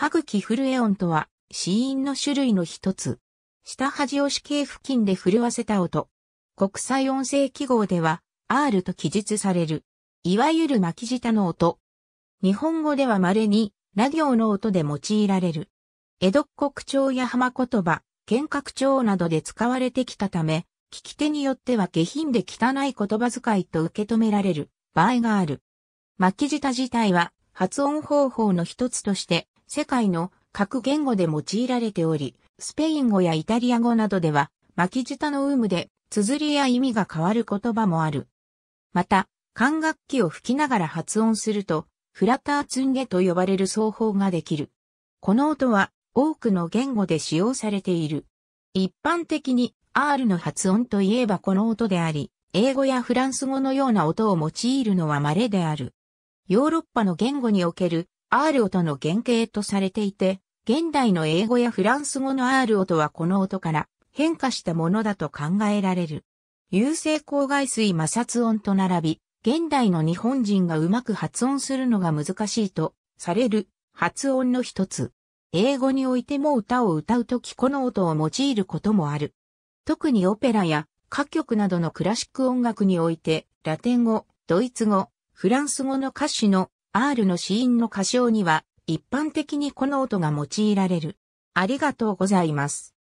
歯茎フルエオンとは、死因の種類の一つ。下端を死刑付近で震わせた音。国際音声記号では、R と記述される。いわゆる巻き舌の音。日本語では稀に、ラ行の音で用いられる。江戸国調や浜言葉、剣閣調などで使われてきたため、聞き手によっては下品で汚い言葉遣いと受け止められる場合がある。巻き舌自体は発音方法の一つとして世界の各言語で用いられており、スペイン語やイタリア語などでは、巻き舌の有無で、綴りや意味が変わる言葉もある。また、管楽器を吹きながら発音すると、フラターツンゲと呼ばれる奏法ができる。この音は多くの言語で使用されている。一般的に R の発音といえばこの音であり、英語やフランス語のような音を用いるのは稀である。ヨーロッパの言語における R 音の原型とされていて、現代の英語やフランス語の R 音はこの音から変化したものだと考えられる。優性光害水摩擦音と並び、現代の日本人がうまく発音するのが難しいとされる発音の一つ。英語においても歌を歌うときこの音を用いることもある。特にオペラや歌曲などのクラシック音楽において、ラテン語、ドイツ語、フランス語の歌詞の R の子音の歌唱には、一般的にこの音が用いられる。ありがとうございます。